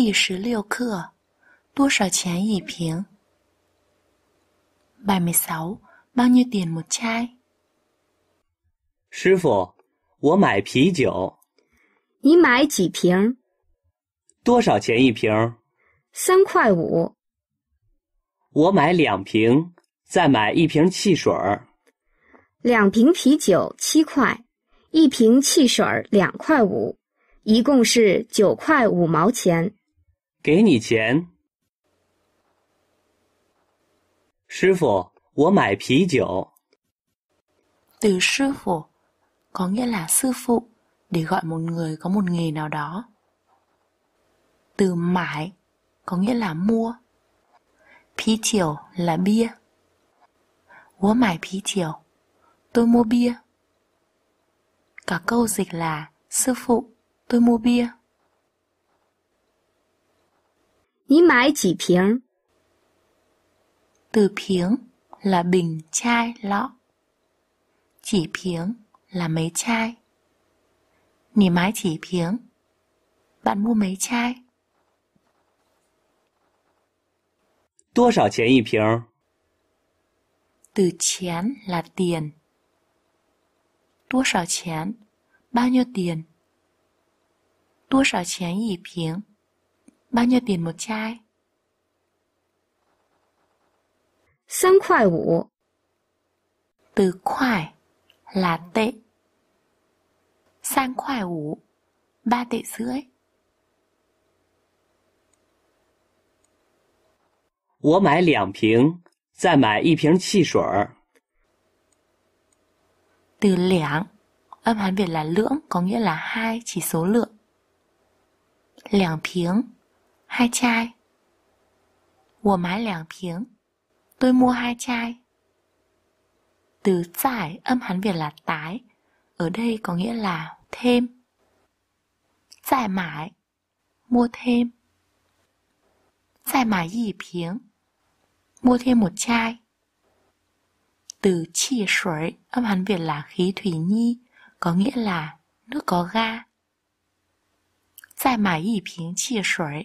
第十六课，多少钱一瓶？师傅，我买啤酒。你买几瓶？多少钱一瓶？三块五。我买两瓶，再买一瓶汽水。两瓶啤酒七块，一瓶汽水两块五，一共是九块五毛钱。给你钱。师傅，我买啤酒。Từ sư phụ có nghĩa là sư phụ để gọi một người có một nghề nào đó. Từ mải có nghĩa là mua. Pí chiều là bia. Wǒ mải pí chiều. Tôi mua bia. Cả câu dịch là sư phụ, tôi mua bia. 你买几瓶？từ phiếng là bình chai lọ. Chỉ phiếng là mấy chai. Nhì máy chỉ phiếng, bạn mua mấy chai? 多少钱一瓶？từ tiền là tiền. 多少钱？bao nhiêu tiền？多少钱一瓶？Bao nhiêu tiền một chai? từ khoải là tệ. Sang khoải ủ, ba tệ rưỡi. 我买两瓶，再买一瓶汽水儿。Từ liảng, âm Hán Việt là lưỡng, có nghĩa là hai, chỉ số lượng. Liảng piếng hai chai. Tôi mái lẻng piếng. Tôi mua hai chai. Từ giải âm Hán Việt là tái, ở đây có nghĩa là thêm. Giải mãi, mua thêm. Giải mãi gì piếng, mua thêm một chai. Từ chỉ 水 âm Hán Việt là khí thủy nhi, có nghĩa là nước có ga. Giải mãi gì piếng chỉ 水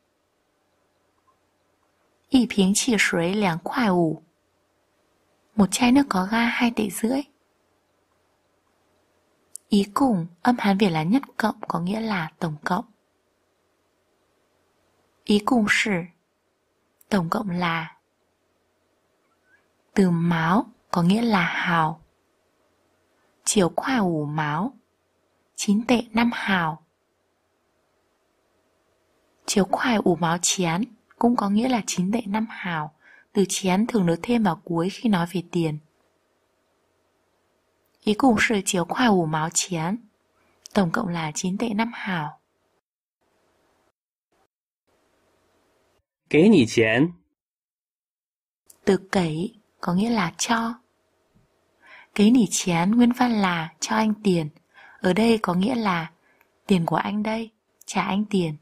一瓶汽水两块五，một chai nước có ga hai tệ rưỡi. Ý cùng, âm Hán Việt là nhất cộng có nghĩa là tổng cộng. Ý cùng sử, tổng cộng là Từ máu có nghĩa là hào Chiều khoa ủ máu 9 tệ 5 hào Chiều khoa ủ máu chén cũng có nghĩa là chín tệ năm hào, từ chén thường được thêm vào cuối khi nói về tiền. ý 一共是9块 máu chén tổng cộng là 9 tệ 5 hào. 给你钱 Từ cấy có nghĩa là cho. Cái nỉ chén nguyên văn là cho anh tiền. Ở đây có nghĩa là tiền của anh đây, trả anh tiền.